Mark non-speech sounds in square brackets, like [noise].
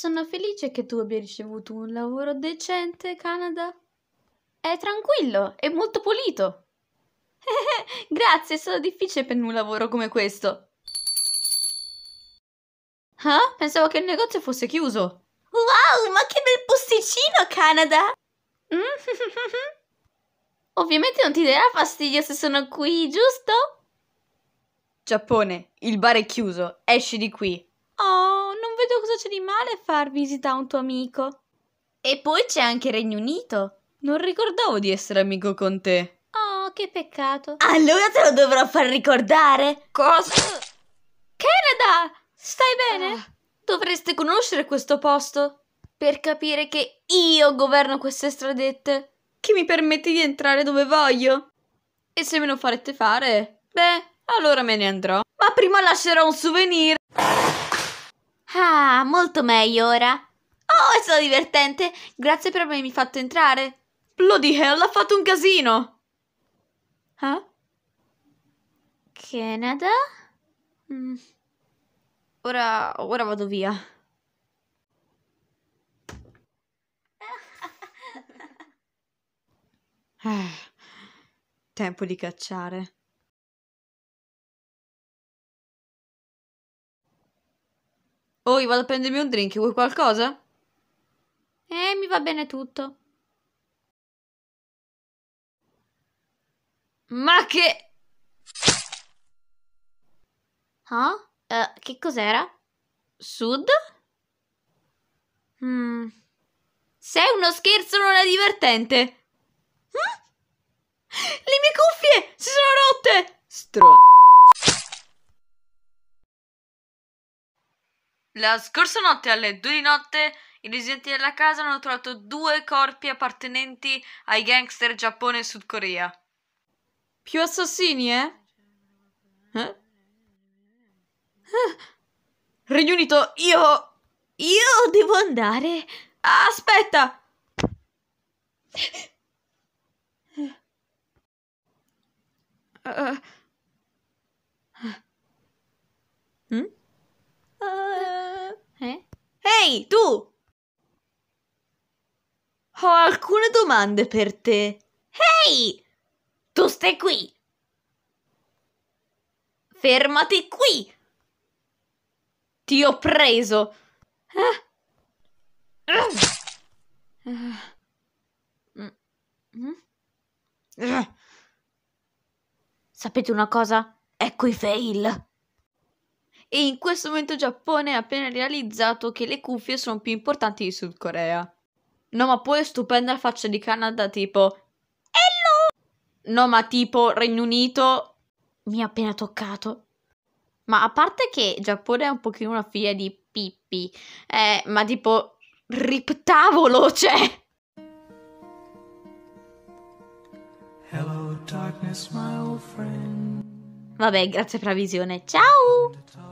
Sono felice che tu abbia ricevuto un lavoro decente, Canada. È tranquillo, e molto pulito. [laughs] Grazie, è sono difficile per un lavoro come questo. Ah, pensavo che il negozio fosse chiuso. Wow, ma che bel posticino, Canada! Mm? [laughs] Ovviamente non ti darà fastidio se sono qui, giusto? Giappone, il bar è chiuso, esci di qui. Oh faccia di male far visita a un tuo amico. E poi c'è anche Regno Unito. Non ricordavo di essere amico con te. Oh, che peccato. Allora te lo dovrò far ricordare. Cosa? Canada! Stai bene? Ah. Dovreste conoscere questo posto per capire che io governo queste stradette, che mi permette di entrare dove voglio. E se me lo farete fare, beh, allora me ne andrò. Ma prima lascerò un souvenir molto meglio ora. Oh, è stato divertente. Grazie per avermi fatto entrare. Bloody hell, ha fatto un casino. Huh? Canada? Mm. Ora, ora vado via. [laughs] Ah, tempo di cacciare. Oh, vado a prendermi un drink, vuoi qualcosa? Eh, mi va bene tutto. Ma che... Ah? Uh, che cos'era? Sud? Mm. Sei uno scherzo non è divertente. Hm? Le mie cuffie si sono rotte! Stronzo. La scorsa notte alle 2 di notte i residenti della casa hanno trovato due corpi appartenenti ai gangster Giappone e Sud Corea. Più assassini, eh? eh? eh. Regno Unito, io... Io devo andare. Ah, aspetta! Uh. Uh. Mm? Uh. Ehi, tu! Ho alcune domande per te. Ehi! Tu stai qui! Fermati qui! Ti ho preso! Sapete una cosa? Ecco i fail! e in questo momento Giappone ha appena realizzato che le cuffie sono più importanti di Sud Corea. No, ma poi è stupenda la faccia di Canada tipo Hello! No, ma tipo Regno Unito mi ha appena toccato. Ma a parte che Giappone è un pochino una figlia di Pippi, eh, ma tipo rip tavolo c'è! Cioè. Hello darkness my old friend. Vabbè, grazie per la visione. Ciao!